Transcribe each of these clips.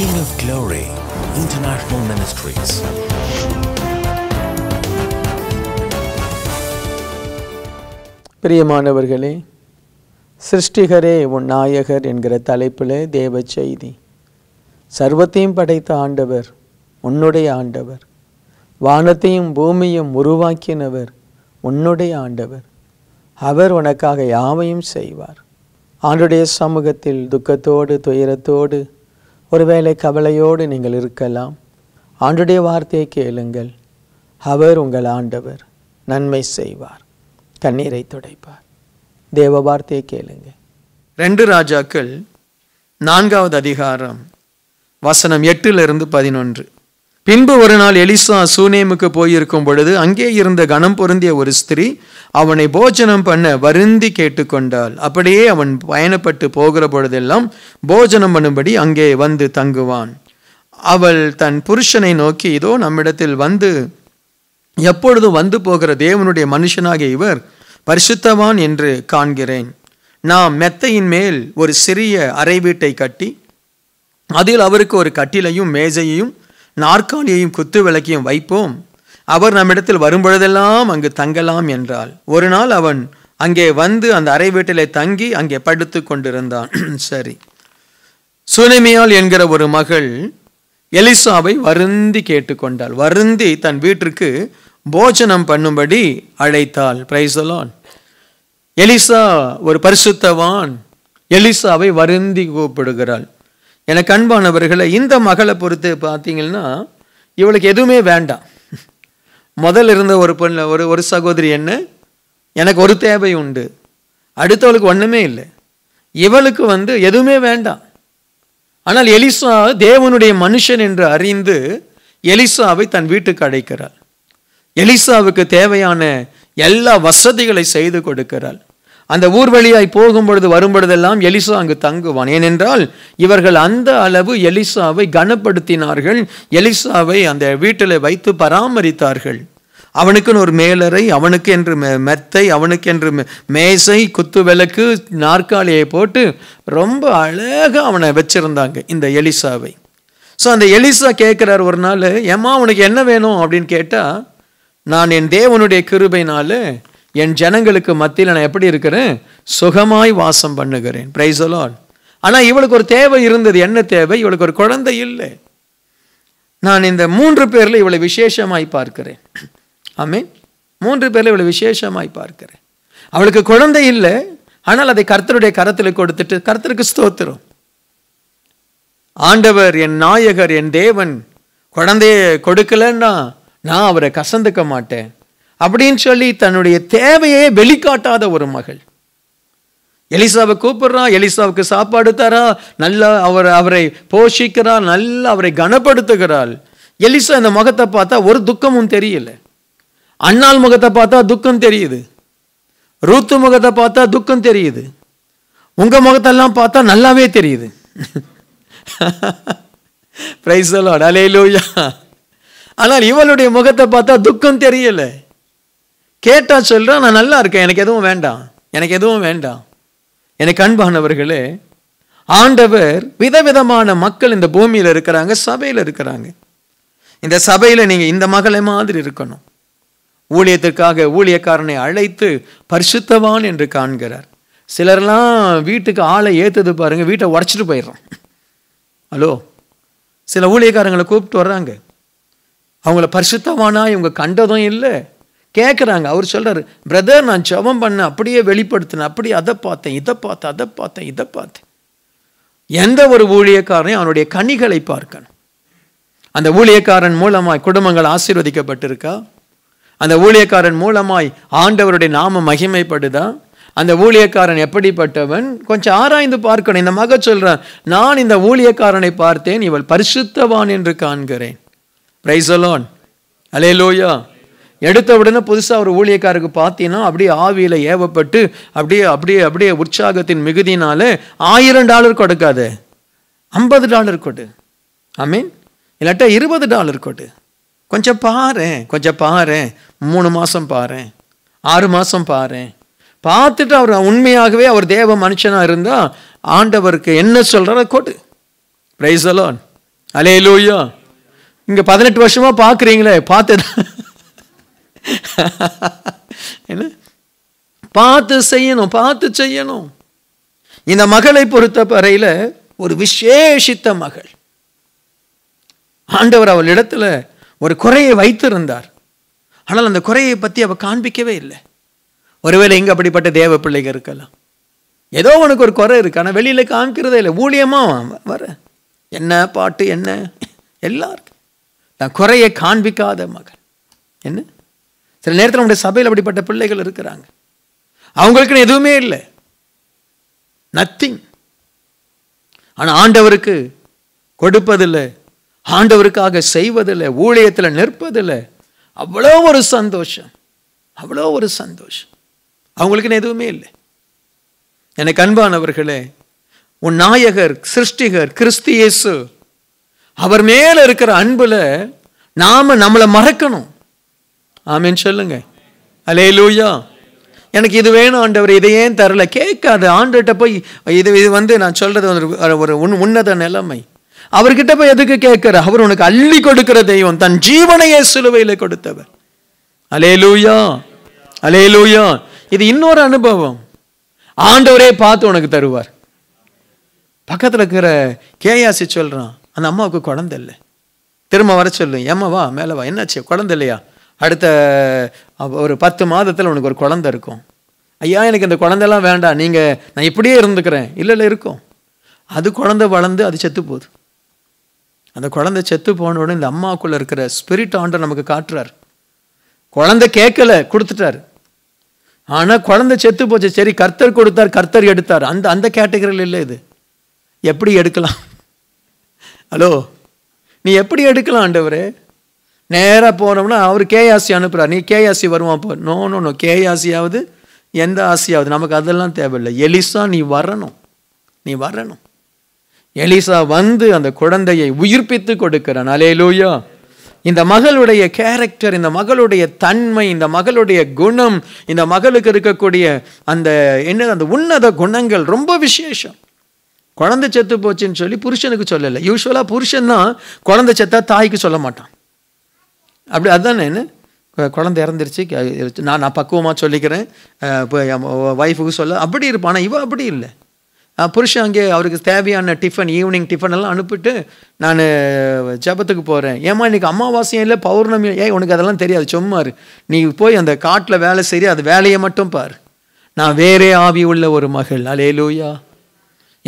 King of Glory International Ministries. பிரியமானவர்களே சிருஷ்டிகரே உன் நாயகர் என்கிற தலைப்பில் தேவ செய்தி சர்வத்தையும் படைத்த ஆண்டவர் உன்னுடைய ஆண்டவர் வானத்தையும் பூமியும் உருவாக்கினவர் உன்னுடைய ஆண்டவர் அவர் உனக்காக யாவையும் செய்வார் ஆண்டுடைய சமூகத்தில் துக்கத்தோடு துயரத்தோடு ஒருவேளை கவலையோடு நீங்கள் இருக்கலாம் ஆண்டுடைய வார்த்தையை கேளுங்கள் அவர் உங்கள் ஆண்டவர் நன்மை செய்வார் கண்ணீரை துடைப்பார் தேவ வார்த்தையை கேளுங்க ரெண்டு ராஜாக்கள் நான்காவது அதிகாரம் வசனம் எட்டிலிருந்து பதினொன்று பின்பு ஒரு நாள் எலிசா சூனேமுக்கு போயிருக்கும் பொழுது அங்கே இருந்த கணம் பொருந்திய ஒரு ஸ்திரீ அவனை போஜனம் பண்ண வருந்தி கேட்டுக்கொண்டாள் அப்படியே அவன் பயணப்பட்டு போகிற பொழுதெல்லாம் போஜனம் பண்ணும்படி அங்கே வந்து தங்குவான் அவள் தன் புருஷனை நோக்கி இதோ நம்மிடத்தில் வந்து எப்பொழுதும் வந்து போகிற தேவனுடைய மனுஷனாக இவர் பரிசுத்தவான் என்று காண்கிறேன் நாம் மெத்தையின் மேல் ஒரு சிறிய அறை வீட்டை கட்டி அதில் அவருக்கு ஒரு கட்டிலையும் மேஜையையும் நாற்காலியையும் குத்து விளக்கையும் வைப்போம் அவர் நம்மிடத்தில் வரும்பொழுதெல்லாம் அங்கு தங்கலாம் என்றாள் ஒரு நாள் அவன் அங்கே வந்து அந்த அறை வீட்டிலே தங்கி அங்கே படுத்து கொண்டிருந்தான் சரி சுனிமையால் என்கிற ஒரு மகள் எலிசாவை வருந்தி கேட்டுக்கொண்டாள் வருந்தி தன் வீட்டிற்கு போஜனம் பண்ணும்படி அழைத்தாள் பிரைசலான் எலிசா ஒரு பரிசுத்தவான் எலிசாவை வருந்தி கூப்பிடுகிறாள் எனக்கு அன்பானவர்களை இந்த மகளை பொறுத்து பார்த்தீங்கன்னா இவளுக்கு எதுவுமே வேண்டாம் முதல்ல இருந்த ஒரு பொண்ணு ஒரு ஒரு சகோதரி என்ன எனக்கு ஒரு தேவை உண்டு அடுத்தவளுக்கு ஒன்றுமே இல்லை இவளுக்கு வந்து எதுவுமே வேண்டாம் ஆனால் எலிசா தேவனுடைய மனுஷன் என்று அறிந்து எலிசாவை தன் வீட்டுக்கு அழைக்கிறாள் எலிசாவுக்கு தேவையான எல்லா வசதிகளை செய்து கொடுக்கிறாள் அந்த ஊர் வழியாய் போகும் பொழுது வரும் பொழுதெல்லாம் எலிசா அங்கு தங்குவான் ஏனென்றால் இவர்கள் அந்த அளவு எலிசாவை கனப்படுத்தினார்கள் எலிசாவை அந்த வீட்டில் வைத்து பராமரித்தார்கள் அவனுக்குன்னு ஒரு மேலறை அவனுக்கு என்று மெத்தை அவனுக்கு என்று மேசை குத்து விளக்கு நாற்காலியை போட்டு ரொம்ப அழகாக அவனை வச்சிருந்தாங்க இந்த எலிசாவை ஸோ அந்த எலிசா கேட்குறார் ஒரு நாள் ஏமா உனக்கு என்ன வேணும் அப்படின்னு கேட்டால் நான் என் தேவனுடைய கிருபைனால என் ஜனங்களுக்கு மத்தியில் நான் எப்படி இருக்கிறேன் சுகமாய் வாசம் பண்ணுகிறேன் பிரைஸ் அலாட் ஆனால் இவளுக்கு ஒரு தேவை இருந்தது என்ன தேவை இவளுக்கு ஒரு குழந்தை இல்லை நான் இந்த மூன்று பேரில் இவளை விசேஷமாய் பார்க்கிறேன் மீன் மூன்று பேரில் இவளை விசேஷமாய் பார்க்கிறேன் அவளுக்கு குழந்தை இல்லை ஆனால் அதை கர்த்தருடைய கரத்தில் கொடுத்துட்டு கர்த்தருக்கு ஸ்தோத்திரம் ஆண்டவர் என் நாயகர் என் தேவன் குழந்தையை கொடுக்கலன்னா நான் அவரை கசந்துக்க மாட்டேன் அப்படின்னு சொல்லி தன்னுடைய தேவையை வெளிக்காட்டாத ஒரு மகள் எலிசாவை கூப்பிட்றா எலிசாவுக்கு சாப்பாடு தரா நல்லா அவர் அவரை போஷிக்கிறாள் நல்லா அவரை கனப்படுத்துகிறாள் எலிசா இந்த முகத்தை பார்த்தா ஒரு துக்கமும் தெரியல அண்ணாள் முகத்தை பார்த்தா துக்கம் தெரியுது ரூத்து முகத்தை பார்த்தா துக்கம் தெரியுது உங்கள் முகத்தெல்லாம் பார்த்தா நல்லாவே தெரியுது பிரைஸ் அலே லூயா ஆனால் இவளுடைய முகத்தை பார்த்தா துக்கம் தெரியலை கேட்டால் சொல்கிறேன் நான் நல்லா இருக்கேன் எனக்கு எதுவும் வேண்டாம் எனக்கு எதுவும் வேண்டாம் எனக்கு அன்பானவர்களே ஆண்டவர் விதவிதமான மக்கள் இந்த பூமியில் இருக்கிறாங்க சபையில் இருக்கிறாங்க இந்த சபையில் நீங்கள் இந்த மகளை மாதிரி இருக்கணும் ஊழியத்திற்காக ஊழியக்காரனை அழைத்து பரிசுத்தவான் என்று காண்கிறார் சிலர்லாம் வீட்டுக்கு ஆளை ஏற்றது பாருங்கள் வீட்டை உடச்சிட்டு போயிடுறோம் ஹலோ சில ஊழியக்காரங்களை கூப்பிட்டு வர்றாங்க அவங்கள பரிசுத்தவானா இவங்க கண்டதும் இல்லை கேட்குறாங்க அவர் சொல்கிறார் பிரதர் நான் ஜபம் பண்ணேன் அப்படியே வெளிப்படுத்தினேன் அப்படியே அதை பார்த்தேன் இதை பார்த்தேன் அதை பார்த்தேன் இதை பார்த்தேன் எந்த ஒரு ஊழியக்காரனையும் அவனுடைய கனிகளை பார்க்கணும் அந்த ஊழியக்காரன் மூலமாய் குடும்பங்கள் ஆசீர்வதிக்கப்பட்டிருக்கா அந்த ஊழியக்காரன் மூலமாய் ஆண்டவருடைய நாம மகிமைப்படுதா அந்த ஊழியக்காரன் எப்படிப்பட்டவன் கொஞ்சம் ஆராய்ந்து பார்க்கணும் இந்த மக சொல்கிறான் நான் இந்த ஊழியக்காரனை பார்த்தேன் இவள் பரிசுத்தவான் என்று காண்கிறேன் பிரைசலோன் அலே லோயா எடுத்த உடனே புதுசாக ஒரு ஊழியக்காருக்கு பார்த்தீங்கன்னா அப்படியே ஆவியில் ஏவப்பட்டு அப்படியே அப்படியே அப்படியே உற்சாகத்தின் மிகுதினால ஆயிரம் டாலர் கொடுக்காது ஐம்பது டாலர் கொடு ஐ மீன் இல்லாட்டா இருபது டாலர் கொடு கொஞ்சம் பாரு கொஞ்சம் பாரு மூணு மாதம் பாரு ஆறு மாதம் பாரு பார்த்துட்டு அவர் உண்மையாகவே அவர் தேவ மனுஷனாக இருந்தால் ஆண்டவருக்கு என்ன சொல்கிறார கொடு பிரைஸ் அலோன் அலே லூயா இங்கே பதினெட்டு வருஷமாக பார்க்குறீங்களே பார்த்து என்ன பார்த்து செய்யணும் பார்த்து செய்யணும் இந்த மகளை பொறுத்த வரையில் ஒரு விசேஷித்த மகள் ஆண்டவர் அவள் இடத்துல ஒரு குறையை வைத்திருந்தார் ஆனால் அந்த குறையை பற்றி அவள் காண்பிக்கவே இல்லை ஒருவேளை இங்கே அப்படிப்பட்ட தேவ பிள்ளைகள் இருக்கலாம் ஏதோ உனக்கு ஒரு குறை இருக்கு ஆனால் வெளியில் காமிக்கிறதே இல்லை ஊழியமாக வர என்ன பாட்டு என்ன எல்லாம் இருக்கு நான் குறையை காண்பிக்காத மகள் என்ன சில நேரத்தில் நம்முடைய சபையில் அப்படிப்பட்ட பிள்ளைகள் இருக்கிறாங்க அவங்களுக்குன்னு எதுவுமே இல்லை நத்திங் ஆனால் ஆண்டவருக்கு கொடுப்பதில்லை ஆண்டவருக்காக செய்வதில்லை ஊழியத்தில் நிற்பதில்லை அவ்வளோ ஒரு சந்தோஷம் அவ்வளோ ஒரு சந்தோஷம் அவங்களுக்குன்னு எதுவுமே இல்லை எனக்கு அன்பானவர்களே உன் நாயகர் சிருஷ்டிகர் கிறிஸ்தியேசு அவர் மேலே இருக்கிற அன்பில் நாம் நம்மளை மறக்கணும் ஆமேன்னு சொல்லுங்க அலே லூயா எனக்கு இது வேணும் ஆண்டவர் இதையே தரல கேட்காது ஆண்டுகிட்ட போய் இது இது வந்து நான் சொல்கிறது ஒரு ஒரு உன் உன்னத நிலைமை அவர்கிட்ட போய் எதுக்கு கேட்குற அவர் உனக்கு அள்ளி கொடுக்கிற தெய்வம் தன் ஜீவனையே சிலுவையில் கொடுத்தவர் அலே லூயா அலே லூயா இது இன்னொரு அனுபவம் ஆண்டவரே பார்த்து உனக்கு தருவார் பக்கத்தில் இருக்கிற கேயாசி சொல்கிறான் அந்த அம்மாவுக்கு குழந்தை இல்லை திரும்ப வர சொல்லு ஏம்மா வா மேலே வா என்னாச்சு குழந்தை இல்லையா அடுத்த ஒரு பத்து மாதத்தில் உனக்கு ஒரு குழந்தை இருக்கும் ஐயா எனக்கு இந்த குழந்தைலாம் வேண்டாம் நீங்கள் நான் இப்படியே இருந்துக்கிறேன் இல்லை இல்லை இருக்கும் அது குழந்தை வளர்ந்து அது செத்து போகுது அந்த குழந்தை செத்து போன உடனே இந்த அம்மாவுக்குள்ளே இருக்கிற ஸ்பிரிட் ஆண்டர் நமக்கு காட்டுறார் குழந்தை கேட்கல கொடுத்துட்டார் ஆனால் குழந்தை செத்து போச்சு சரி கர்த்தர் கொடுத்தார் கர்த்தர் எடுத்தார் அந்த அந்த கேட்டகரியில் இல்லை இது எப்படி எடுக்கலாம் ஹலோ நீ எப்படி எடுக்கலாம் ஆண்டவரே நேராக போனோம்னா அவர் கேஆசி அனுப்புகிறார் நீ கேஆசி வருவான் போ நோ நோ நோ கேஆசியாவது எந்த ஆசியாவது நமக்கு அதெல்லாம் தேவையில்லை எலிசா நீ வரணும் நீ வரணும் எலிசா வந்து அந்த குழந்தையை உயிர்ப்பித்து கொடுக்கிறான் அலே லூயா இந்த மகளுடைய கேரக்டர் இந்த மகளுடைய தன்மை இந்த மகளுடைய குணம் இந்த மகளுக்கு இருக்கக்கூடிய அந்த என்ன அந்த உன்னத குணங்கள் ரொம்ப விசேஷம் குழந்தை செத்து போச்சுன்னு சொல்லி புருஷனுக்கு சொல்லலை யூஸ்வலாக புருஷன் தான் குழந்தை செத்தா தாய்க்கு சொல்ல மாட்டான் அப்படி அதுதானே என்ன குழந்தை இறந்துருச்சு நான் நான் பக்குவமாக சொல்லிக்கிறேன் ஒய்ஃபுக்கு சொல்ல அப்படி இருப்பான் ஆனால் இவன் அப்படி இல்லை புருஷன் அங்கே அவருக்கு தேவையான டிஃபன் ஈவினிங் டிஃபன் எல்லாம் அனுப்பிட்டு நான் ஜபத்துக்கு போகிறேன் ஏமா இன்றைக்கி அமாவாசையும் இல்லை பௌர்ணமி ஏ உனக்கு அதெல்லாம் தெரியாது சும்மாரு நீ போய் அந்த காட்டில் வேலை சரி அது வேலையை மட்டும் பார் நான் வேறே ஆவி உள்ள ஒரு மகள் அலே லூயா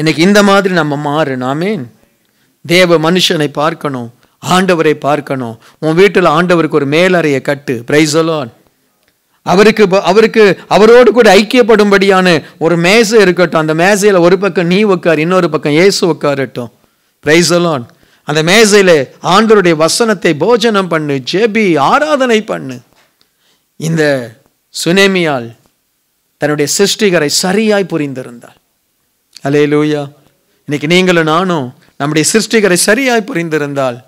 இன்றைக்கி இந்த மாதிரி நம்ம மாறு நாமே தேவ மனுஷனை பார்க்கணும் ஆண்டவரை பார்க்கணும் உன் வீட்டில் ஆண்டவருக்கு ஒரு மேலறையை கட்டு பிரைசலோன் அவருக்கு அவருக்கு அவரோடு கூட ஐக்கியப்படும்படியான ஒரு மேசை இருக்கட்டும் அந்த மேசையில் ஒரு பக்கம் நீ உட்கார் இன்னொரு பக்கம் ஏசு உட்காரட்டும் பிரைசலோன் அந்த மேசையில் ஆண்டருடைய வசனத்தை போஜனம் பண்ணு ஜெபி ஆராதனை பண்ணு இந்த சுனேமியால் தன்னுடைய சிருஷ்டிகரை சரியாய் புரிந்திருந்தாள் அலே லூயா இன்னைக்கு நீங்களும் நானும் நம்முடைய சிருஷ்டிகரை சரியாய் புரிந்திருந்தால்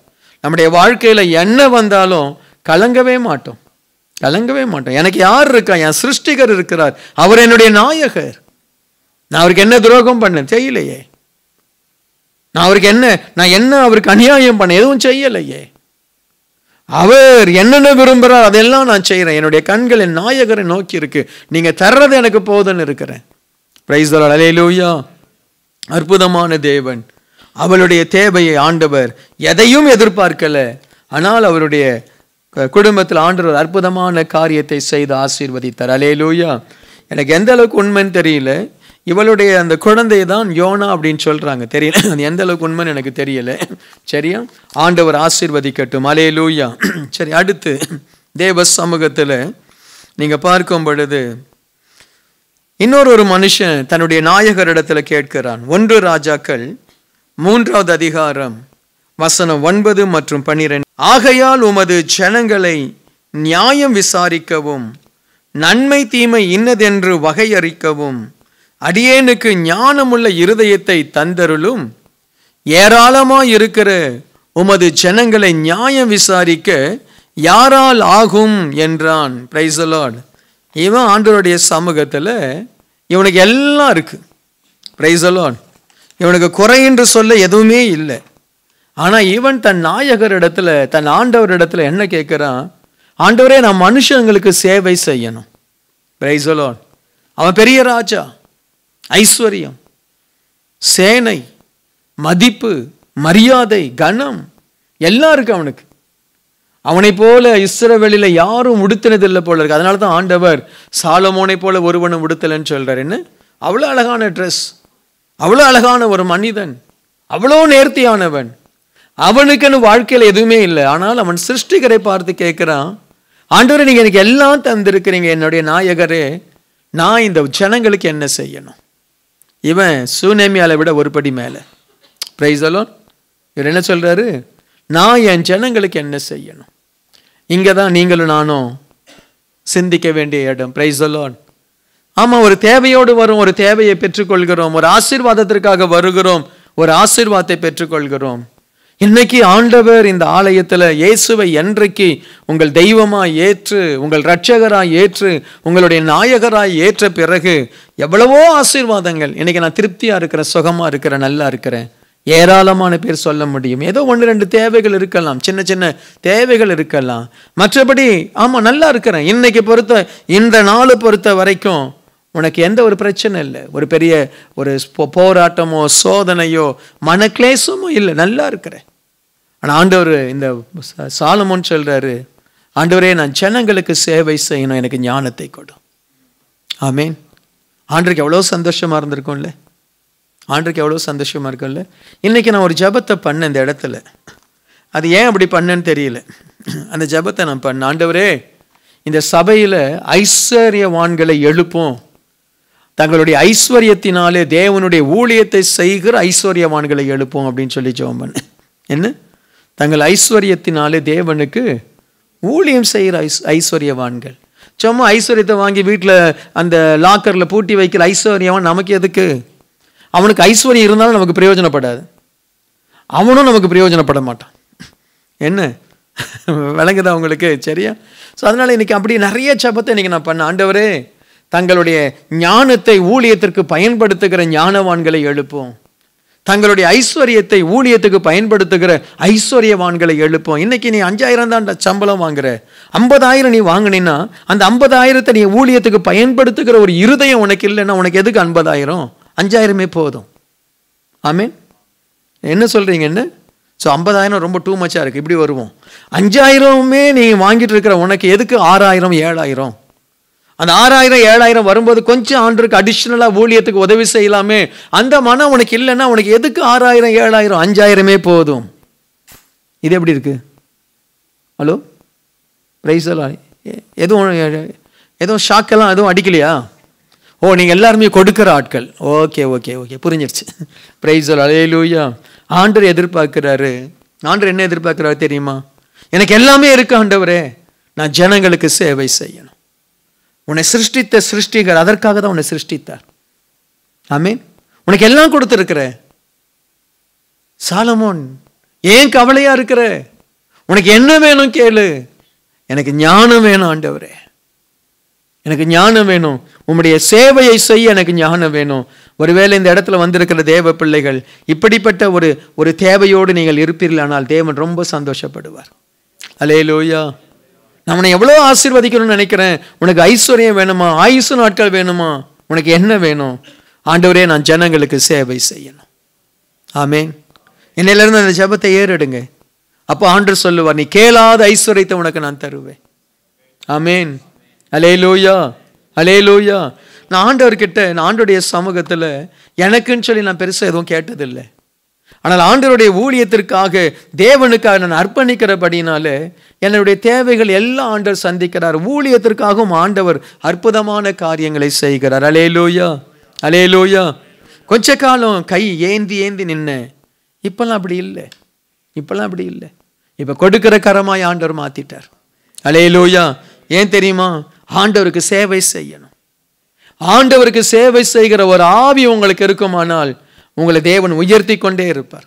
நம்முடைய வாழ்க்கையில் என்ன வந்தாலும் கலங்கவே மாட்டோம் கலங்கவே மாட்டோம் எனக்கு யார் இருக்கா என் சிருஷ்டிகர் இருக்கிறார் அவர் என்னுடைய நாயகர் நான் அவருக்கு என்ன துரோகம் பண்ணேன் செய்யலையே நான் அவருக்கு என்ன நான் என்ன அவருக்கு அநியாயம் பண்ண எதுவும் செய்யலையே அவர் என்னென்ன விரும்புகிறார் அதெல்லாம் நான் செய்கிறேன் என்னுடைய கண்கள் என் நாயகரை நோக்கி இருக்கு நீங்கள் தர்றது எனக்கு போதுன்னு இருக்கிறேன் பிரைஸ் அலையிலூயா அற்புதமான தேவன் அவளுடைய தேவையை ஆண்டவர் எதையும் எதிர்பார்க்கல ஆனால் அவருடைய குடும்பத்தில் ஆண்டவர் அற்புதமான காரியத்தை செய்து ஆசீர்வதித்தார் அலே லூயா எனக்கு எந்த அளவுக்கு உண்மைன்னு தெரியல இவளுடைய அந்த குழந்தையை தான் யோனா அப்படின்னு சொல்கிறாங்க தெரியல அது எந்த அளவுக்கு உண்மைன்னு எனக்கு தெரியல சரியா ஆண்டவர் ஆசீர்வதிக்கட்டும் அலே லூயா சரி அடுத்து தேவ சமூகத்தில் நீங்கள் பார்க்கும் பொழுது இன்னொரு ஒரு மனுஷன் தன்னுடைய நாயகரிடத்தில் கேட்கிறான் ஒன்று ராஜாக்கள் மூன்றாவது அதிகாரம் வசனம் ஒன்பது மற்றும் பன்னிரண்டு ஆகையால் உமது ஜனங்களை நியாயம் விசாரிக்கவும் நன்மை தீமை இன்னதென்று வகையறிக்கவும் அடியேனுக்கு ஞானமுள்ள இருதயத்தை தந்தருளும் ஏராளமாக இருக்கிற உமது ஜனங்களை நியாயம் விசாரிக்க யாரால் ஆகும் என்றான் பிரைசலான் இவன் ஆண்டோருடைய சமூகத்தில் இவனுக்கு எல்லாம் இருக்குது பிரைசலான் இவனுக்கு குறை என்று சொல்ல எதுவுமே இல்லை ஆனால் இவன் தன் நாயகர் இடத்துல தன் ஆண்டவர் இடத்துல என்ன கேட்குறான் ஆண்டவரே நான் மனுஷங்களுக்கு சேவை செய்யணும் பிரைசலோன் அவன் பெரிய ராஜா ஐஸ்வர்யம் சேனை மதிப்பு மரியாதை கனம் எல்லாம் இருக்கு அவனுக்கு அவனை போல இஸ்ரவேலில் யாரும் உடுத்தினதில்லை போல இருக்கு அதனால தான் ஆண்டவர் சாலமோனை போல ஒருவனும் உடுத்தலைன்னு சொல்கிறார் என்ன அவ்வளோ அழகான ட்ரெஸ் அவ்வளோ அழகான ஒரு மனிதன் அவ்வளோ நேர்த்தியானவன் அவனுக்குன்னு வாழ்க்கையில் எதுவுமே இல்லை ஆனால் அவன் சிருஷ்டிகரை பார்த்து கேட்குறான் ஆண்டவரை நீங்கள் எனக்கு எல்லாம் தந்திருக்கிறீங்க என்னுடைய நாயகரே நான் இந்த ஜனங்களுக்கு என்ன செய்யணும் இவன் சூனேமியாவை விட ஒருபடி மேலே பிரைசலோ இவர் என்ன சொல்கிறாரு நான் என் ஜனங்களுக்கு என்ன செய்யணும் இங்கே தான் நீங்களும் நானும் சிந்திக்க வேண்டிய இடம் பிரைசலோன் ஆமாம் ஒரு தேவையோடு வரும் ஒரு தேவையை பெற்றுக்கொள்கிறோம் ஒரு ஆசீர்வாதத்திற்காக வருகிறோம் ஒரு ஆசீர்வாதத்தை பெற்றுக்கொள்கிறோம் இன்னைக்கு ஆண்டவர் இந்த ஆலயத்தில் இயேசுவை என்றைக்கு உங்கள் தெய்வமாக ஏற்று உங்கள் ரட்சகராக ஏற்று உங்களுடைய நாயகராய் ஏற்ற பிறகு எவ்வளவோ ஆசீர்வாதங்கள் இன்னைக்கு நான் திருப்தியாக இருக்கிறேன் சுகமாக இருக்கிறேன் நல்லா இருக்கிறேன் ஏராளமான பேர் சொல்ல முடியும் ஏதோ ஒன்று ரெண்டு தேவைகள் இருக்கலாம் சின்ன சின்ன தேவைகள் இருக்கலாம் மற்றபடி ஆமாம் நல்லா இருக்கிறேன் இன்னைக்கு பொறுத்த இந்த நாள் பொறுத்த வரைக்கும் உனக்கு எந்த ஒரு பிரச்சனை இல்லை ஒரு பெரிய ஒரு போராட்டமோ சோதனையோ மனக்லேசமோ இல்லை நல்லா இருக்கிற ஆனால் ஆண்டவர் இந்த சாலமோன் சொல்கிறாரு ஆண்டவரே நான் ஜனங்களுக்கு சேவை செய்யணும் எனக்கு ஞானத்தை கொடும் மீன் ஆண்டுக்கு எவ்வளோ சந்தோஷமாக இருந்திருக்கும்ல ஆண்டுக்கு எவ்வளோ சந்தோஷமாக இருக்கும்ல இன்றைக்கி நான் ஒரு ஜபத்தை பண்ணேன் இந்த இடத்துல அது ஏன் அப்படி பண்ணேன்னு தெரியல அந்த ஜபத்தை நான் பண்ணேன் ஆண்டவரே இந்த சபையில் ஐஸ்வர்யவான்களை எழுப்போம் தங்களுடைய ஐஸ்வர்யத்தினாலே தேவனுடைய ஊழியத்தை செய்கிற ஐஸ்வர்யவான்களை எழுப்போம் அப்படின்னு சொல்லி ஜோமன் என்ன தங்கள் ஐஸ்வர்யத்தினாலே தேவனுக்கு ஊழியம் செய்கிற ஐஸ் ஐஸ்வர்யவான்கள் சும்மா ஐஸ்வர்யத்தை வாங்கி வீட்டில் அந்த லாக்கரில் பூட்டி வைக்கிற ஐஸ்வர்யவன் நமக்கு எதுக்கு அவனுக்கு ஐஸ்வர்யம் இருந்தாலும் நமக்கு பிரயோஜனப்படாது அவனும் நமக்கு பிரயோஜனப்பட மாட்டான் என்ன விளங்குதா உங்களுக்கு சரியா ஸோ அதனால் இன்றைக்கி அப்படி நிறைய சபத்தை இன்றைக்கி நான் பண்ணேன் ஆண்டவரே தங்களுடைய ஞானத்தை ஊழியத்திற்கு பயன்படுத்துகிற ஞானவான்களை எழுப்போம் தங்களுடைய ஐஸ்வர்யத்தை ஊழியத்துக்கு பயன்படுத்துகிற ஐஸ்வர்யவான்களை எழுப்போம் இன்னைக்கு நீ அஞ்சாயிரம் தான் சம்பளம் வாங்குற ஐம்பதாயிரம் நீ வாங்கினீன்னா அந்த ஐம்பதாயிரத்தை நீ ஊழியத்துக்கு பயன்படுத்துகிற ஒரு இருதயம் உனக்கு இல்லைன்னா உனக்கு எதுக்கு ஐம்பதாயிரம் அஞ்சாயிரமே போதும் ஆமீன் என்ன சொல்கிறீங்க என்ன ஸோ ஐம்பதாயிரம் ரொம்ப டூ மச்சாக இருக்குது இப்படி வருவோம் அஞ்சாயிரமே நீ வாங்கிட்டு இருக்கிற உனக்கு எதுக்கு ஆறாயிரம் ஏழாயிரம் அந்த ஆறாயிரம் ஏழாயிரம் வரும்போது கொஞ்சம் ஆண்டுக்கு அடிஷ்னலாக ஊழியத்துக்கு உதவி செய்யலாமே அந்த மனம் உனக்கு இல்லைன்னா உனக்கு எதுக்கு ஆறாயிரம் ஏழாயிரம் அஞ்சாயிரமே போதும் இது எப்படி இருக்கு ஹலோ எல்லாம் எதுவும் எதுவும் ஷாக்கெல்லாம் எதுவும் அடிக்கலையா ஓ நீங்கள் எல்லாருமே கொடுக்குற ஆட்கள் ஓகே ஓகே ஓகே புரிஞ்சிருச்சு ப்ரைஸல் அலே லூயா ஆண்டர் எதிர்பார்க்குறாரு ஆண்டர் என்ன எதிர்பார்க்குறாரு தெரியுமா எனக்கு எல்லாமே இருக்கு ஆண்டவரே நான் ஜனங்களுக்கு சேவை செய்யணும் உன்னை சிருஷ்டித்த சிருஷ்டிகள் அதற்காக தான் உன்னை சிருஷ்டித்தார் ஆமீன் உனக்கு எல்லாம் கொடுத்துருக்குற சாலமோன் ஏன் கவலையாக இருக்கிற உனக்கு என்ன வேணும் கேளு எனக்கு ஞானம் வேணும் ஆண்டவரே எனக்கு ஞானம் வேணும் உம்முடைய சேவையை செய்ய எனக்கு ஞானம் வேணும் ஒருவேளை இந்த இடத்துல வந்திருக்கிற தேவ பிள்ளைகள் இப்படிப்பட்ட ஒரு ஒரு தேவையோடு நீங்கள் இருப்பீர்கள் ஆனால் தேவன் ரொம்ப சந்தோஷப்படுவார் அலே லோயா நான் உன்னை எவ்வளோ ஆசீர்வதிக்கணும்னு நினைக்கிறேன் உனக்கு ஐஸ்வர்யம் வேணுமா ஆயுசு நாட்கள் வேணுமா உனக்கு என்ன வேணும் ஆண்டவரே நான் ஜனங்களுக்கு சேவை செய்யணும் ஆமே என்னையிலேருந்து அந்த ஜபத்தை ஏறிடுங்க அப்போ ஆண்டு சொல்லுவார் நீ கேளாத ஐஸ்வர்யத்தை உனக்கு நான் தருவேன் ஆமேன் அலே லோயா அலே லோயா நான் ஆண்டவர்கிட்ட நான் ஆண்டுடைய சமூகத்தில் எனக்குன்னு சொல்லி நான் பெருசாக எதுவும் கேட்டதில்லை ஆனால் ஆண்டவருடைய ஊழியத்திற்காக தேவனுக்காக நான் அர்ப்பணிக்கிறபடினால என்னுடைய தேவைகள் எல்லா ஆண்டவர் சந்திக்கிறார் ஊழியத்திற்காகவும் ஆண்டவர் அற்புதமான காரியங்களை செய்கிறார் அலே லோயா அலே லோயா கொஞ்ச காலம் கை ஏந்தி ஏந்தி நின்ன இப்போல்லாம் அப்படி இல்லை இப்போல்லாம் அப்படி இல்லை இப்போ கொடுக்கிற கரமாய் ஆண்டவர் மாற்றிட்டார் அலே லோயா ஏன் தெரியுமா ஆண்டவருக்கு சேவை செய்யணும் ஆண்டவருக்கு சேவை செய்கிற ஒரு ஆவி உங்களுக்கு இருக்குமானால் உங்களை தேவன் உயர்த்தி கொண்டே இருப்பார்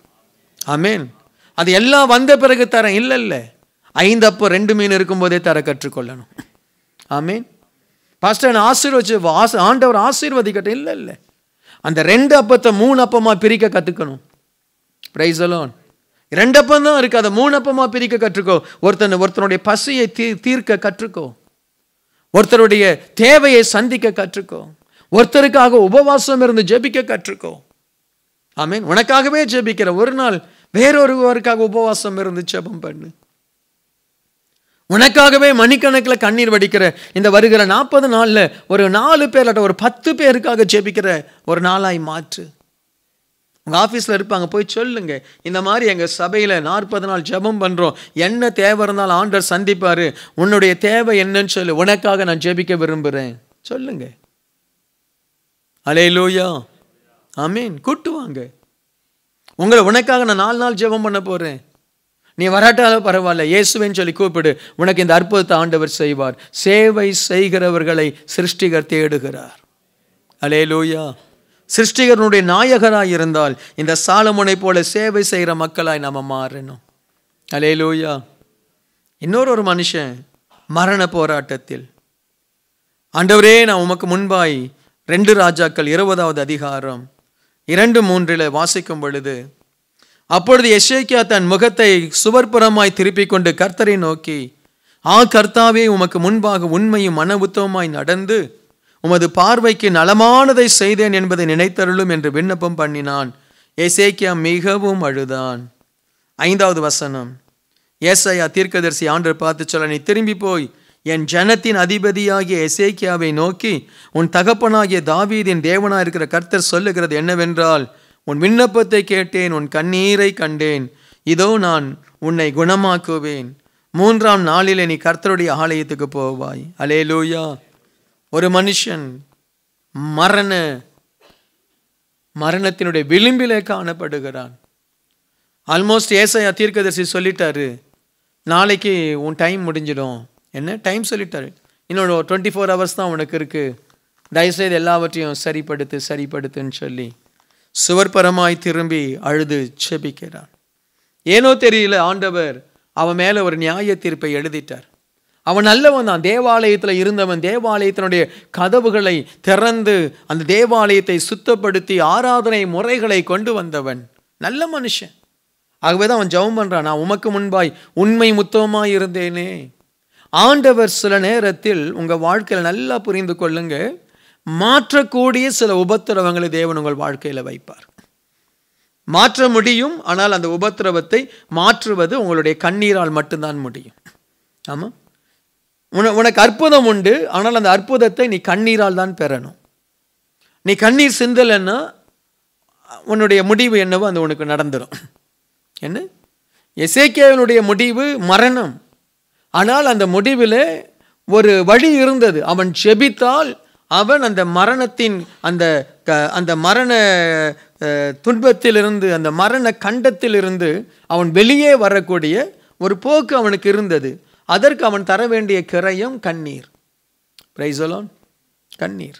ஆமேன் அது எல்லாம் வந்த பிறகு தரேன் இல்லை இல்லை ஐந்து அப்போ ரெண்டு மீன் இருக்கும்போதே தர கற்றுக்கொள்ளணும் ஆமீன் பாஸ்டர் நான் ஆசீர்வச்சு ஆச ஆண்டவர் ஆசீர்வதிக்கட்டும் இல்லை இல்லை அந்த ரெண்டு அப்பத்தை மூணு அப்பமாக பிரிக்க கற்றுக்கணும் ப்ரைஸ் அலோன் ரெண்டு அப்பம் தான் இருக்குது அதை மூணு அப்பமாக பிரிக்க கற்றுக்கோ ஒருத்தன் ஒருத்தனுடைய பசியை தீ தீர்க்க கற்றுக்கோ ஒருத்தருடைய தேவையை சந்திக்க கற்றுக்கோ ஒருத்தருக்காக உபவாசம் இருந்து ஜெபிக்க கற்றுக்கோ ஆமீன் உனக்காகவே ஜெபிக்கிற ஒரு நாள் வேறொருவருக்காக உபவாசம் இருந்து ஜெபம் பண்ணு உனக்காகவே மணிக்கணக்கில் கண்ணீர் வடிக்கிற இந்த வருகிற நாற்பது நாளில் ஒரு நாலு பேர் இல்லாட்ட ஒரு பத்து பேருக்காக ஜெபிக்கிற ஒரு நாளாய் மாற்று உங்கள் ஆஃபீஸில் இருப்பாங்க போய் சொல்லுங்கள் இந்த மாதிரி எங்கள் சபையில் நாற்பது நாள் ஜெபம் பண்ணுறோம் என்ன தேவை இருந்தாலும் ஆண்டர் சந்திப்பார் உன்னுடைய தேவை என்னன்னு சொல்லு உனக்காக நான் ஜெபிக்க விரும்புகிறேன் சொல்லுங்கள் அலே லூயா ஆமீன் கூட்டுவாங்க உங்களை உனக்காக நான் நாலு நாள் ஜெபம் பண்ண போகிறேன் நீ வராட்டாலும் பரவாயில்ல இயேசுவின்னு சொல்லி கூப்பிடு உனக்கு இந்த அற்புதத்தை ஆண்டவர் செய்வார் சேவை செய்கிறவர்களை சிருஷ்டிகர் தேடுகிறார் அலே லூயா சிருஷ்டிகரனுடைய நாயகராக இருந்தால் இந்த சாலமுனை போல சேவை செய்கிற மக்களாய் நாம் மாறணும் அலே லூயா இன்னொரு ஒரு மனுஷன் மரண போராட்டத்தில் ஆண்டவரே நான் உமக்கு முன்பாய் ரெண்டு ராஜாக்கள் இருபதாவது அதிகாரம் இரண்டு மூன்றில் வாசிக்கும் பொழுது அப்பொழுது எஷேக்கியா தன் முகத்தை சுவர்புறமாய் திருப்பிக் கொண்டு கர்த்தரை நோக்கி ஆ கர்த்தாவே உமக்கு முன்பாக உண்மையும் மன உத்தவமாய் நடந்து உமது பார்வைக்கு நலமானதை செய்தேன் என்பதை நினைத்தருளும் என்று விண்ணப்பம் பண்ணினான் எசேக்கியா மிகவும் அழுதான் ஐந்தாவது வசனம் ஏசையா தீர்க்கதரிசி ஆண்டு பார்த்து சொல்ல நீ திரும்பி போய் என் ஜனத்தின் அதிபதியாகிய எசேக்கியாவை நோக்கி உன் தகப்பனாகிய தாவீதின் தேவனாயிருக்கிற கர்த்தர் சொல்லுகிறது என்னவென்றால் உன் விண்ணப்பத்தை கேட்டேன் உன் கண்ணீரை கண்டேன் இதோ நான் உன்னை குணமாக்குவேன் மூன்றாம் நாளில் நீ கர்த்தருடைய ஆலயத்துக்கு போவாய் அலே லூயா ஒரு மனுஷன் மரண மரணத்தினுடைய விளிம்பிலே காணப்படுகிறான் ஆல்மோஸ்ட் ஏசை அத்தீர்க்கதர்சி சொல்லிட்டாரு நாளைக்கு உன் டைம் முடிஞ்சிடும் என்ன டைம் சொல்லிட்டாரு இன்னொரு டுவெண்ட்டி ஃபோர் ஹவர்ஸ் தான் உனக்கு இருக்குது தயவுசெய்து எல்லாவற்றையும் சரிப்படுத்து சரிப்படுத்துன்னு சொல்லி சுவர்பரமாய் திரும்பி அழுது செபிக்கிறான் ஏனோ தெரியல ஆண்டவர் அவன் மேலே ஒரு நியாய தீர்ப்பை எழுதிட்டார் அவன் நல்லவன் தான் தேவாலயத்தில் இருந்தவன் தேவாலயத்தினுடைய கதவுகளை திறந்து அந்த தேவாலயத்தை சுத்தப்படுத்தி ஆராதனை முறைகளை கொண்டு வந்தவன் நல்ல மனுஷன் ஆகவே தான் அவன் ஜெபம் பண்ணுறான் நான் உமக்கு முன்பாய் உண்மை முத்தமாக இருந்தேனே ஆண்டவர் சில நேரத்தில் உங்கள் வாழ்க்கையில் நல்லா புரிந்து கொள்ளுங்கள் மாற்றக்கூடிய சில உபத்திரவங்களை தேவன் உங்கள் வாழ்க்கையில் வைப்பார் மாற்ற முடியும் ஆனால் அந்த உபத்திரவத்தை மாற்றுவது உங்களுடைய கண்ணீரால் மட்டும்தான் முடியும் ஆமாம் உன உனக்கு அற்புதம் உண்டு ஆனால் அந்த அற்புதத்தை நீ கண்ணீரால் தான் பெறணும் நீ கண்ணீர் சிந்தலைன்னா உன்னுடைய முடிவு என்னவோ அது உனக்கு நடந்துடும் என்ன எசேக்கியவனுடைய முடிவு மரணம் ஆனால் அந்த முடிவில் ஒரு வழி இருந்தது அவன் செபித்தால் அவன் அந்த மரணத்தின் அந்த க அந்த மரண துன்பத்திலிருந்து அந்த மரண கண்டத்திலிருந்து அவன் வெளியே வரக்கூடிய ஒரு போக்கு அவனுக்கு இருந்தது அதற்கு அவன் தர வேண்டிய கிரையும் கண்ணீர் பிரைசலோன் கண்ணீர்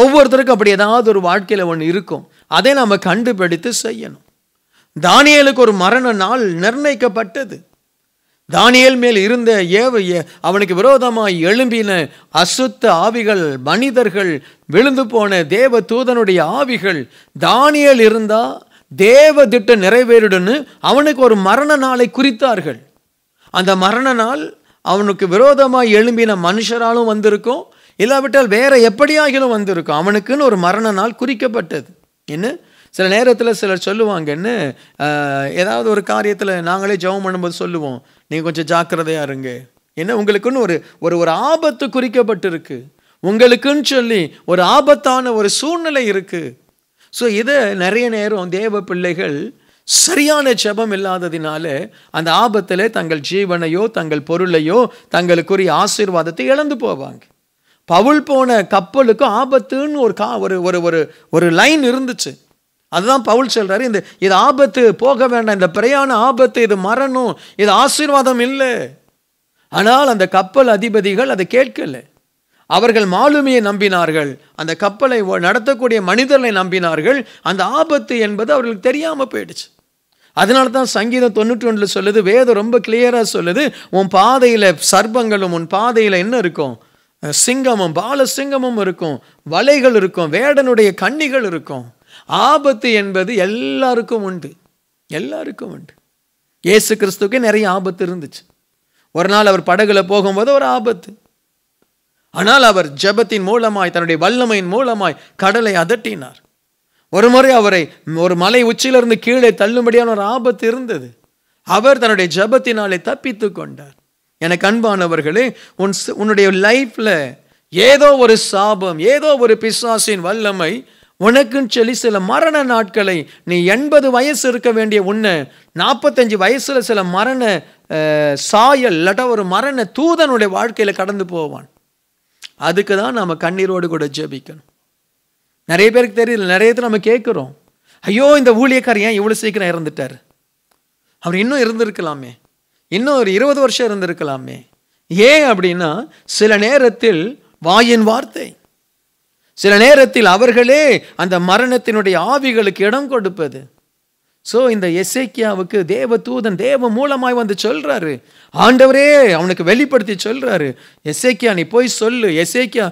ஒவ்வொருத்தருக்கும் அப்படி ஏதாவது ஒரு வாழ்க்கையில் ஒன்று இருக்கும் அதை நாம் கண்டுபிடித்து செய்யணும் தானியலுக்கு ஒரு மரண நாள் நிர்ணயிக்கப்பட்டது தானியல் மேல் இருந்த ஏவ அவனுக்கு விரோதமாய் எழும்பின அசுத்த ஆவிகள் மனிதர்கள் விழுந்து போன தேவ தூதனுடைய ஆவிகள் தானியல் இருந்தா தேவ திட்டம் நிறைவேறிடுன்னு அவனுக்கு ஒரு மரண நாளை குறித்தார்கள் அந்த மரண நாள் அவனுக்கு விரோதமாக எழும்பின மனுஷராலும் வந்திருக்கும் இல்லாவிட்டால் வேற எப்படியாகிலும் வந்திருக்கும் அவனுக்குன்னு ஒரு மரண நாள் குறிக்கப்பட்டது என்ன சில நேரத்தில் சிலர் சொல்லுவாங்கன்னு ஏதாவது ஒரு காரியத்தில் நாங்களே ஜெபம் பண்ணும்போது சொல்லுவோம் நீங்கள் கொஞ்சம் ஜாக்கிரதையாக இருங்க ஏன்னா உங்களுக்குன்னு ஒரு ஒரு ஒரு ஆபத்து குறிக்கப்பட்டிருக்கு உங்களுக்குன்னு சொல்லி ஒரு ஆபத்தான ஒரு சூழ்நிலை இருக்குது ஸோ இதை நிறைய நேரம் தேவ பிள்ளைகள் சரியான செபம் இல்லாததினால அந்த ஆபத்தில் தங்கள் ஜீவனையோ தங்கள் பொருளையோ தங்களுக்குரிய ஆசீர்வாதத்தை இழந்து போவாங்க பவுல் போன கப்பலுக்கும் ஆபத்துன்னு ஒரு கா ஒரு ஒரு ஒரு லைன் இருந்துச்சு அதுதான் பவுல் சொல்கிறாரு இந்த இது ஆபத்து போக வேண்டாம் இந்த பிரயாண ஆபத்து இது மரணம் இது ஆசீர்வாதம் இல்லை ஆனால் அந்த கப்பல் அதிபதிகள் அதை கேட்கலை அவர்கள் மாலுமியை நம்பினார்கள் அந்த கப்பலை நடத்தக்கூடிய மனிதர்களை நம்பினார்கள் அந்த ஆபத்து என்பது அவர்களுக்கு தெரியாமல் போயிடுச்சு அதனால தான் சங்கீதம் தொண்ணூற்றி ஒன்றில் சொல்லுது வேதம் ரொம்ப கிளியராக சொல்லுது உன் பாதையில் சர்பங்களும் உன் பாதையில் என்ன இருக்கும் சிங்கமும் சிங்கமும் இருக்கும் வலைகள் இருக்கும் வேடனுடைய கன்னிகள் இருக்கும் ஆபத்து என்பது எல்லாருக்கும் உண்டு எல்லாருக்கும் உண்டு ஏசு கிறிஸ்துக்கே நிறைய ஆபத்து இருந்துச்சு ஒரு நாள் அவர் படகுல போகும்போது ஒரு ஆபத்து ஆனால் அவர் ஜபத்தின் மூலமாய் தன்னுடைய வல்லமையின் மூலமாய் கடலை அதட்டினார் ஒரு முறை அவரை ஒரு மலை உச்சியிலிருந்து கீழே தள்ளும்படியான ஒரு ஆபத்து இருந்தது அவர் தன்னுடைய ஜபத்தினாலே தப்பித்து கொண்டார் எனக்கு அன்பானவர்களே உன் உன்னுடைய லைஃப்பில் ஏதோ ஒரு சாபம் ஏதோ ஒரு பிசாசின் வல்லமை உனக்குன்னு சொல்லி சில மரண நாட்களை நீ எண்பது வயசு இருக்க வேண்டிய உன்னை நாற்பத்தஞ்சு வயசில் சில மரண சாயல் இல்லாட்டா ஒரு மரண தூதனுடைய வாழ்க்கையில் கடந்து போவான் அதுக்கு தான் நம்ம கண்ணீரோடு கூட ஜெபிக்கணும் நிறைய பேருக்கு தெரியல நிறைய பேர் நம்ம கேட்குறோம் ஐயோ இந்த ஊழியக்கார் ஏன் இவ்வளோ சீக்கிரம் இறந்துட்டார் அவர் இன்னும் இருந்திருக்கலாமே இன்னும் ஒரு இருபது வருஷம் இருந்திருக்கலாமே ஏன் அப்படின்னா சில நேரத்தில் வாயின் வார்த்தை சில நேரத்தில் அவர்களே அந்த மரணத்தினுடைய ஆவிகளுக்கு இடம் கொடுப்பது ஸோ இந்த எசேக்கியாவுக்கு தேவ தூதன் தேவ மூலமாய் வந்து சொல்கிறாரு ஆண்டவரே அவனுக்கு வெளிப்படுத்தி சொல்கிறாரு எசேக்கியா நீ போய் சொல்லு எசேக்கியா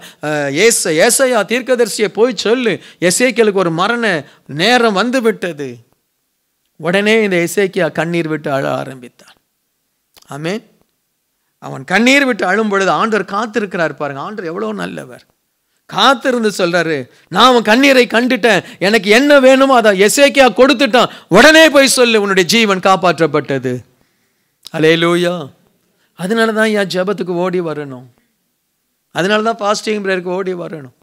ஏச ஏசையா தீர்க்கதரிசியை போய் சொல்லு எசேக்கியலுக்கு ஒரு மரண நேரம் வந்து விட்டது உடனே இந்த எசேக்கியா கண்ணீர் விட்டு அழ ஆரம்பித்தான் ஆமே அவன் கண்ணீர் விட்டு அழும் பொழுது ஆண்டவர் காத்திருக்கிறார் பாருங்க ஆண்டவர் எவ்வளோ நல்லவர் காத்திருந்து சொல்கிறாரு நான் அவன் கண்ணீரை கண்டுட்டேன் எனக்கு என்ன வேணுமோ அதை எசேக்கியா கொடுத்துட்டான் உடனே போய் சொல்லு உன்னுடைய ஜீவன் காப்பாற்றப்பட்டது அலே லூயா அதனால தான் என் ஜபத்துக்கு ஓடி வரணும் அதனால தான் ஃபாஸ்டிங் பிரேயருக்கு ஓடி வரணும்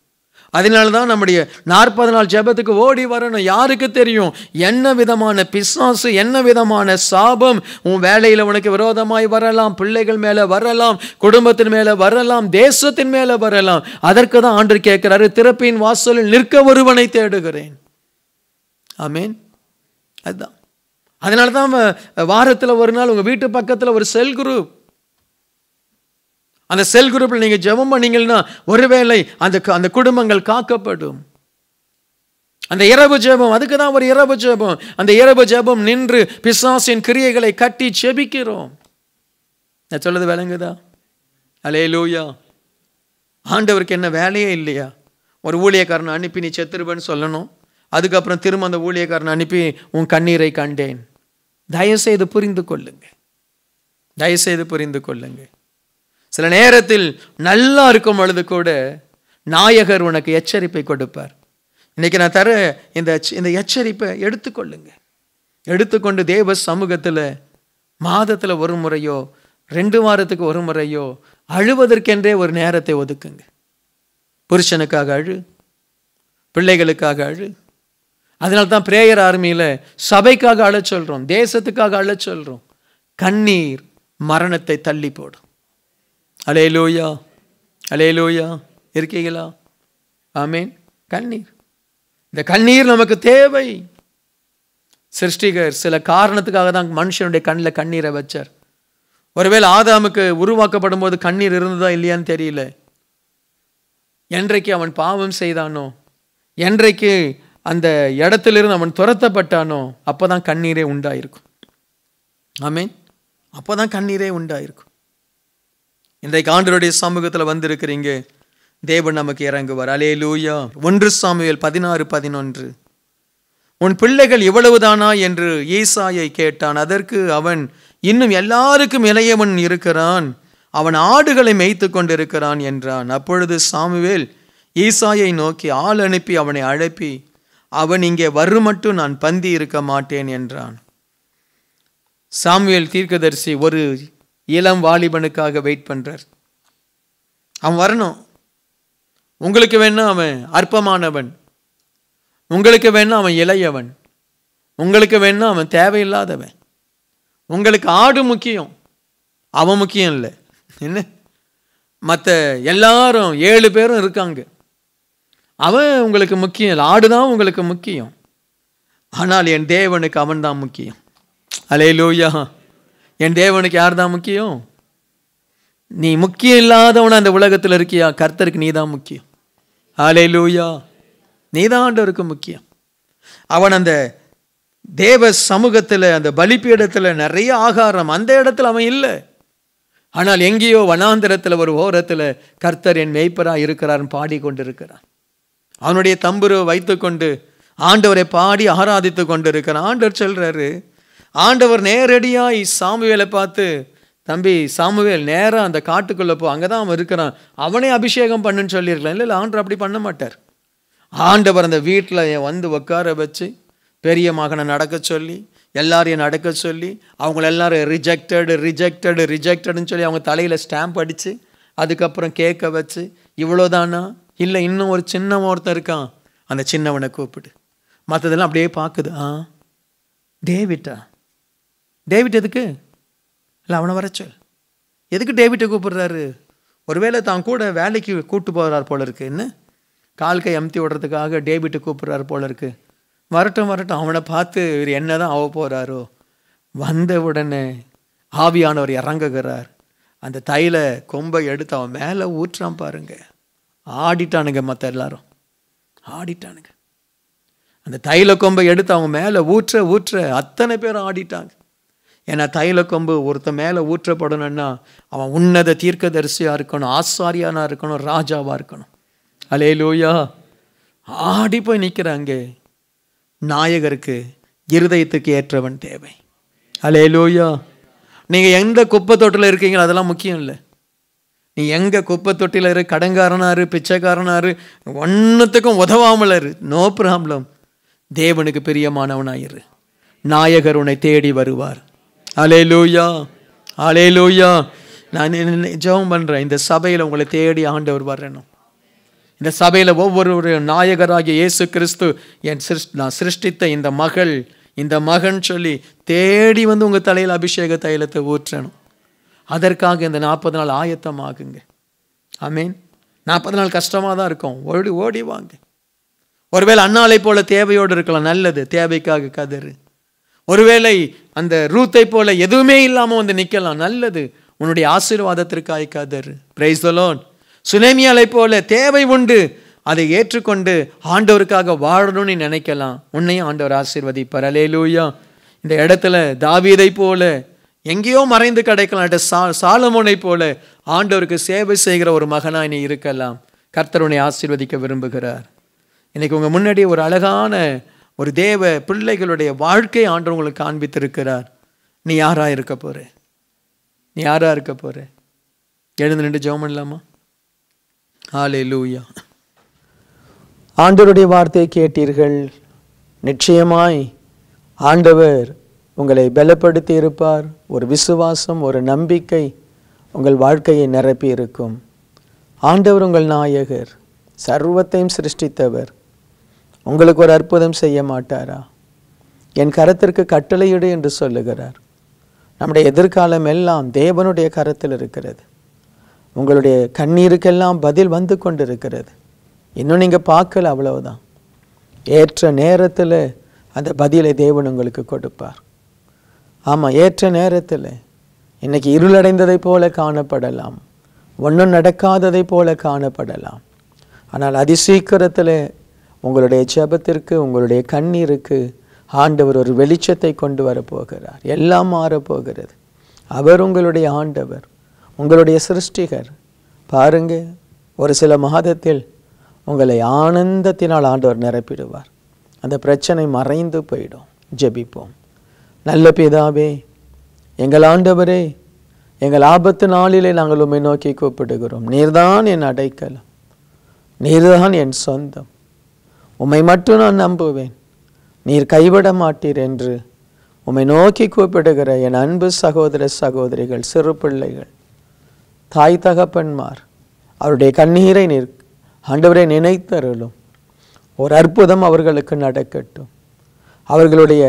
அதனால தான் நம்முடைய நாற்பது நாள் ஜபத்துக்கு ஓடி வரணும் யாருக்கு தெரியும் என்ன விதமான பிசாசு என்ன விதமான சாபம் உன் வேலையில் உனக்கு விரோதமாய் வரலாம் பிள்ளைகள் மேலே வரலாம் குடும்பத்தின் மேலே வரலாம் தேசத்தின் மேலே வரலாம் அதற்கு தான் ஆண்டு கேட்கிறாரு திறப்பின் வாசலில் நிற்க ஒருவனை தேடுகிறேன் மீன் அதுதான் அதனால தான் வாரத்தில் ஒரு நாள் உங்கள் வீட்டு பக்கத்தில் ஒரு செல் குரூப் அந்த செல் குரூப்பில் நீங்கள் ஜெபம் பண்ணீங்கன்னா ஒருவேளை அந்த அந்த குடும்பங்கள் காக்கப்படும் அந்த இரவு ஜெபம் அதுக்கு தான் ஒரு இரவு ஜெபம் அந்த இரவு ஜெபம் நின்று பிசாசின் கிரியைகளை கட்டி செபிக்கிறோம் நான் சொல்லுது விளங்குதா அலே லூயா ஆண்டவருக்கு என்ன வேலையே இல்லையா ஒரு ஊழியக்காரன் அனுப்பி நீ செத்துருவன்னு சொல்லணும் அதுக்கப்புறம் திரும்ப அந்த ஊழியக்காரன் அனுப்பி உன் கண்ணீரை கண்டேன் தயவுசெய்து புரிந்து கொள்ளுங்க தயவுசெய்து புரிந்து கொள்ளுங்கள் சில நேரத்தில் நல்லா இருக்கும் பொழுது கூட நாயகர் உனக்கு எச்சரிப்பை கொடுப்பார் இன்றைக்கி நான் தர இந்த இந்த எச்சரிப்பை எடுத்துக்கொள்ளுங்க எடுத்துக்கொண்டு தேவ சமூகத்தில் மாதத்தில் ஒரு முறையோ ரெண்டு வாரத்துக்கு ஒரு முறையோ அழுவதற்கென்றே ஒரு நேரத்தை ஒதுக்குங்க புருஷனுக்காக அழு பிள்ளைகளுக்காக அழு அதனால தான் பிரேயர் ஆர்மியில் சபைக்காக அழச் சொல்கிறோம் தேசத்துக்காக அழச் சொல்கிறோம் கண்ணீர் மரணத்தை தள்ளி போடும் அலே லோயா அலே லோயா இருக்கீங்களா ஆமீன் கண்ணீர் இந்த கண்ணீர் நமக்கு தேவை சிருஷ்டிகர் சில காரணத்துக்காக தான் மனுஷனுடைய கண்ணில் கண்ணீரை வச்சார் ஒருவேளை ஆதாமுக்கு உருவாக்கப்படும் போது கண்ணீர் இருந்ததா இல்லையான்னு தெரியல என்றைக்கு அவன் பாவம் செய்தானோ என்றைக்கு அந்த இடத்திலிருந்து அவன் துரத்தப்பட்டானோ அப்போ தான் கண்ணீரே உண்டாயிருக்கும் ஆமீன் அப்போ தான் கண்ணீரே உண்டாயிருக்கும் இன்றைக்கு ஆண்டருடைய சமூகத்தில் வந்திருக்கிறீங்க தேவன் நமக்கு இறங்குவார் அலே லூயா ஒன்று சாமியல் பதினாறு பதினொன்று உன் பிள்ளைகள் இவ்வளவுதானா என்று ஈசாயை கேட்டான் அதற்கு அவன் இன்னும் எல்லாருக்கும் இளையவன் இருக்கிறான் அவன் ஆடுகளை மேய்த்து கொண்டிருக்கிறான் என்றான் அப்பொழுது சாமுவேல் ஈசாயை நோக்கி ஆள் அனுப்பி அவனை அழப்பி அவன் இங்கே வரும் மட்டும் நான் பந்தி இருக்க மாட்டேன் என்றான் சாமுவேல் தீர்க்கதரிசி ஒரு இளம் வாலிபனுக்காக வெயிட் பண்ணுறார் அவன் வரணும் உங்களுக்கு வேணும் அவன் அற்பமானவன் உங்களுக்கு வேணும் அவன் இளையவன் உங்களுக்கு வேணும் அவன் தேவையில்லாதவன் உங்களுக்கு ஆடு முக்கியம் அவன் முக்கியம் இல்லை என்ன மற்ற எல்லாரும் ஏழு பேரும் இருக்காங்க அவன் உங்களுக்கு முக்கியம் இல்லை ஆடு தான் உங்களுக்கு முக்கியம் ஆனால் என் தேவனுக்கு அவன் தான் முக்கியம் அலே லூயா என் தேவனுக்கு யார் தான் முக்கியம் நீ முக்கியம் இல்லாதவன அந்த உலகத்தில் இருக்கியா கர்த்தருக்கு நீ தான் முக்கியம் ஆலே லூயா நீ தான் ஆண்டவருக்கு முக்கியம் அவன் அந்த தேவ சமூகத்தில் அந்த பலிப்பீடத்தில் நிறைய ஆகாரம் அந்த இடத்துல அவன் இல்லை ஆனால் எங்கேயோ வனாந்திரத்தில் ஒரு ஓரத்தில் கர்த்தர் என் மேய்ப்பராக இருக்கிறார்னு பாடிக்கொண்டிருக்கிறான் அவனுடைய தம்புரு வைத்துக்கொண்டு ஆண்டவரை பாடி ஆராதித்து இருக்கிறான் ஆண்டவர் சொல்கிறாரு ஆண்டவர் நேரடியாக சாமுவேலை பார்த்து தம்பி சாமுவேல் நேராக அந்த காட்டுக்குள்ளே போ அங்கே தான் அவன் இருக்கிறான் அவனே அபிஷேகம் பண்ணுன்னு சொல்லியிருக்கலாம் இல்லை இல்லை ஆண்டர் அப்படி பண்ண மாட்டார் ஆண்டவர் அந்த வீட்டில் வந்து உட்கார வச்சு பெரிய மகனை நடக்க சொல்லி எல்லாரையும் நடக்க சொல்லி அவங்கள எல்லாரும் ரிஜெக்டடு ரிஜெக்டடு ரிஜெக்டடுன்னு சொல்லி அவங்க தலையில் ஸ்டாம்ப் அடித்து அதுக்கப்புறம் கேட்க வச்சு இவ்வளோதானா இல்லை இன்னும் ஒரு சின்ன ஒருத்தன் இருக்கான் அந்த சின்னவனை கூப்பிடு மற்றதெல்லாம் அப்படியே பார்க்குது ஆ டேவிட்டா டேவிட் எதுக்கு இல்லை அவனை வரச்சொல் எதுக்கு டேவிட்டை கூப்பிடுறாரு ஒருவேளை தான் கூட வேலைக்கு கூப்பிட்டு போகிறார் போல இருக்கு என்ன கால் கை அமுத்தி விடுறதுக்காக டேவிட்டை கூப்பிட்றாரு போல இருக்கு வரட்டும் வரட்டும் அவனை பார்த்து இவர் என்ன தான் ஆக போகிறாரோ வந்த உடனே ஆவியானவர் இறங்குகிறார் அந்த தையில கொம்பை எடுத்து அவன் மேலே ஊற்றான் பாருங்க ஆடிட்டானுங்க மற்ற எல்லாரும் ஆடிட்டானுங்க அந்த தைல கொம்பை எடுத்து அவங்க மேலே ஊற்ற ஊற்ற அத்தனை பேரும் ஆடிட்டாங்க ஏன்னா தைல கொம்பு ஒருத்தன் மேலே ஊற்றப்படணும்னா அவன் உன்னத தீர்க்கதரிசியாக இருக்கணும் ஆசாரியானா இருக்கணும் ராஜாவாக இருக்கணும் அலே லோயா ஆடி போய் நிற்கிறாங்க நாயகருக்கு இருதயத்துக்கு ஏற்றவன் தேவை அலே லோயா நீங்கள் எந்த குப்பை தொட்டில் இருக்கீங்களோ அதெல்லாம் முக்கியம் இல்லை நீ எங்கே குப்பை தொட்டியில் இரு கடங்காரனாரு பிச்சைக்காரனாரு ஒன்றுத்துக்கும் உதவாமல் இரு நோ ப்ராப்ளம் தேவனுக்கு பிரியமானவனாயிரு நாயகர் உன்னை தேடி வருவார் அலே லூயா அலே லூயா நான் ஜெபம் பண்ணுறேன் இந்த சபையில் உங்களை தேடி ஆண்டவர் வரணும் இந்த சபையில் ஒவ்வொரு நாயகராகிய இயேசு கிறிஸ்து என் சிருஷ் நான் சிருஷ்டித்த இந்த மகள் இந்த மகன் சொல்லி தேடி வந்து உங்கள் தலையில் அபிஷேக தைலத்தை ஊற்றணும் அதற்காக இந்த நாற்பது நாள் ஆயத்தமாகுங்க ஆமீன் நாற்பது நாள் கஷ்டமாக தான் இருக்கும் ஓடி ஓடி வாங்க ஒருவேளை அண்ணாலை போல் தேவையோடு இருக்கலாம் நல்லது தேவைக்காக கதறு ஒருவேளை அந்த ரூத்தை போல எதுவுமே இல்லாமல் வந்து நிற்கலாம் நல்லது உன்னுடைய ஆசீர்வாதத்திற்காய் காதர் பிரைஸ் தலோன் சுனேமியாலை போல தேவை உண்டு அதை ஏற்றுக்கொண்டு ஆண்டவருக்காக வாழணும்னு நினைக்கலாம் உன்னையும் ஆண்டவர் ஆசீர்வதிப்பார் அலே லூயா இந்த இடத்துல தாவீதை போல எங்கேயோ மறைந்து கிடைக்கலாம் சா சாலமோனை போல ஆண்டவருக்கு சேவை செய்கிற ஒரு மகனாக நீ இருக்கலாம் கர்த்தர் உன்னை ஆசீர்வதிக்க விரும்புகிறார் இன்றைக்கி உங்கள் முன்னாடி ஒரு அழகான ஒரு தேவ பிள்ளைகளுடைய வாழ்க்கை ஆண்டவங்களுக்கு காண்பித்திருக்கிறார் நீ யாராக இருக்க போகிற நீ யாராக இருக்க போகிற எழுந்து நின்று ஜெபம் பண்ணலாமா ஆலே லூயா ஆண்டவருடைய வார்த்தையை கேட்டீர்கள் நிச்சயமாய் ஆண்டவர் உங்களை பலப்படுத்தி இருப்பார் ஒரு விசுவாசம் ஒரு நம்பிக்கை உங்கள் வாழ்க்கையை நிரப்பி இருக்கும் ஆண்டவர் உங்கள் நாயகர் சர்வத்தையும் சிருஷ்டித்தவர் உங்களுக்கு ஒரு அற்புதம் செய்ய மாட்டாரா என் கரத்திற்கு கட்டளையிடு என்று சொல்லுகிறார் நம்முடைய எதிர்காலம் எல்லாம் தேவனுடைய கரத்தில் இருக்கிறது உங்களுடைய கண்ணீருக்கெல்லாம் பதில் வந்து கொண்டிருக்கிறது இன்னும் நீங்கள் பார்க்கல அவ்வளவுதான் ஏற்ற நேரத்தில் அந்த பதிலை தேவன் உங்களுக்கு கொடுப்பார் ஆமாம் ஏற்ற நேரத்தில் இன்றைக்கி இருளடைந்ததை போல காணப்படலாம் ஒன்றும் நடக்காததை போல காணப்படலாம் ஆனால் அதிசீக்கிரத்தில் உங்களுடைய ஜபத்திற்கு உங்களுடைய கண்ணீருக்கு ஆண்டவர் ஒரு வெளிச்சத்தை கொண்டு வரப்போகிறார் எல்லாம் மாறப்போகிறது அவர் உங்களுடைய ஆண்டவர் உங்களுடைய சிருஷ்டிகர் பாருங்க ஒரு சில மாதத்தில் உங்களை ஆனந்தத்தினால் ஆண்டவர் நிரப்பிடுவார் அந்த பிரச்சனை மறைந்து போயிடும் ஜெபிப்போம் நல்ல பிதாவே எங்கள் ஆண்டவரே எங்கள் ஆபத்து நாளிலே நாங்கள் உண்மை நோக்கி கூப்பிடுகிறோம் நீர்தான் என் அடைக்கலம் நீர்தான் என் சொந்தம் உம்மை மட்டும் நான் நம்புவேன் நீர் கைவிட மாட்டீர் என்று உம்மை நோக்கி கூப்பிடுகிற என் அன்பு சகோதர சகோதரிகள் சிறு பிள்ளைகள் தாய் தகப்பன்மார் அவருடைய கண்ணீரை நீர் ஆண்டவரை நினைத்தருளும் ஒரு அற்புதம் அவர்களுக்கு நடக்கட்டும் அவர்களுடைய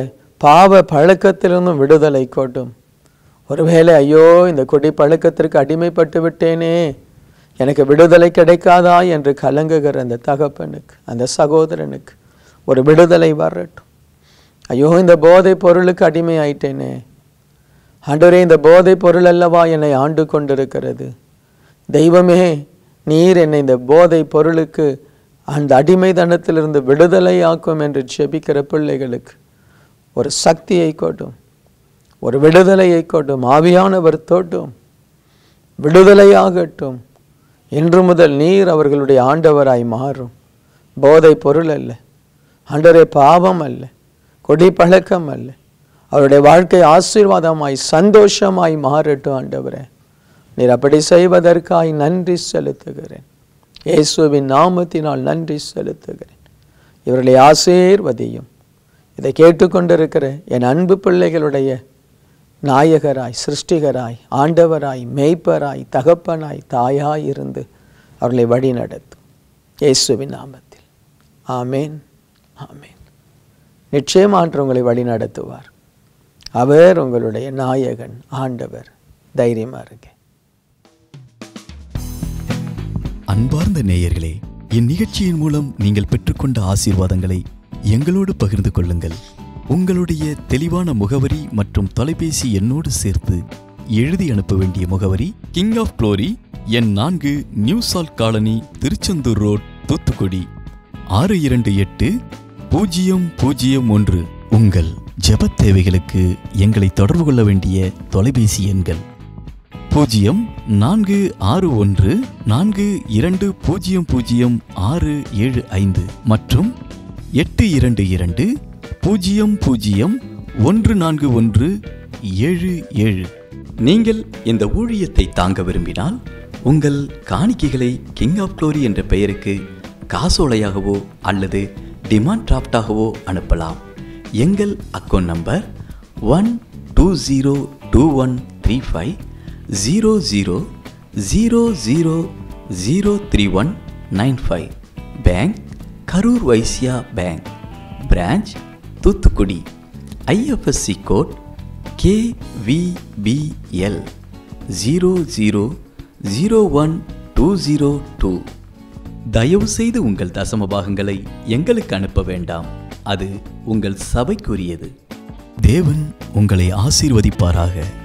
பாவ பழக்கத்திலிருந்தும் விடுதலை கொட்டும் ஒருவேளை ஐயோ இந்த கொடி பழக்கத்திற்கு அடிமைப்பட்டு விட்டேனே எனக்கு விடுதலை கிடைக்காதா என்று கலங்குகிற அந்த தகப்பனுக்கு அந்த சகோதரனுக்கு ஒரு விடுதலை வரட்டும் ஐயோ இந்த போதை பொருளுக்கு அடிமை ஆயிட்டேனே ஆண்டவரே இந்த போதை பொருள் அல்லவா என்னை ஆண்டு கொண்டிருக்கிறது தெய்வமே நீர் என்னை இந்த போதை பொருளுக்கு அந்த அடிமைதனத்திலிருந்து விடுதலை ஆக்கும் என்று ஜெபிக்கிற பிள்ளைகளுக்கு ஒரு சக்தியை கொட்டும் ஒரு விடுதலையை கொட்டும் ஆவியானவர் தோட்டும் விடுதலையாகட்டும் இன்று முதல் நீர் அவர்களுடைய ஆண்டவராய் மாறும் போதை பொருள் அல்ல ஆண்டவரே பாவம் அல்ல கொடி பழக்கம் அல்ல அவருடைய வாழ்க்கை ஆசீர்வாதமாய் சந்தோஷமாய் மாறட்டும் ஆண்டவரே நீர் அப்படி செய்வதற்காய் நன்றி செலுத்துகிறேன் இயேசுவின் நாமத்தினால் நன்றி செலுத்துகிறேன் இவர்களை ஆசீர்வதியும் இதை கேட்டுக்கொண்டிருக்கிற என் அன்பு பிள்ளைகளுடைய நாயகராய் சிருஷ்டிகராய் ஆண்டவராய் மெய்ப்பராய் தகப்பனாய் தாயாய் இருந்து அவர்களை வழி நடத்தும் இயேசுவின் நாமத்தில் ஆமேன் ஆமேன் நிச்சயமான்று உங்களை வழி நடத்துவார் அவர் உங்களுடைய நாயகன் ஆண்டவர் தைரியமாக இருக்க அன்பார்ந்த நேயர்களே இந்நிகழ்ச்சியின் மூலம் நீங்கள் பெற்றுக்கொண்ட ஆசீர்வாதங்களை எங்களோடு பகிர்ந்து கொள்ளுங்கள் உங்களுடைய தெளிவான முகவரி மற்றும் தொலைபேசி எண்ணோடு சேர்த்து எழுதி அனுப்ப வேண்டிய முகவரி கிங் ஆஃப் குளோரி எண் நான்கு new salt colony Tiruchendur road Thoothukudi ஆறு இரண்டு எட்டு பூஜ்ஜியம் பூஜ்ஜியம் ஒன்று உங்கள் ஜப தேவைகளுக்கு எங்களை தொடர்பு கொள்ள வேண்டிய தொலைபேசி எண்கள் பூஜ்ஜியம் நான்கு ஆறு ஒன்று நான்கு இரண்டு பூஜ்ஜியம் பூஜ்ஜியம் ஆறு ஏழு ஐந்து மற்றும் எட்டு இரண்டு இரண்டு பூஜ்ஜியம் பூஜ்ஜியம் ஒன்று நான்கு ஒன்று ஏழு ஏழு நீங்கள் இந்த ஊழியத்தை தாங்க விரும்பினால் உங்கள் காணிக்கைகளை கிங் ஆஃப் க்ளோரி என்ற பெயருக்கு காசோலையாகவோ அல்லது டிமாண்ட் டிராஃப்டாகவோ அனுப்பலாம் எங்கள் account number one two zero two one three five zero zero zero zero zero three one nine five bank Karur Vysya bank branch Thoothukudi IFSC code KVBL zero zero zero one two zero two தயவுசெய்து உங்கள் தசம பாகங்களை எங்களுக்கு அனுப்ப வேண்டாம் அது உங்கள் சபைக்குரியது தேவன் உங்களை ஆசீர்வதிப்பாராக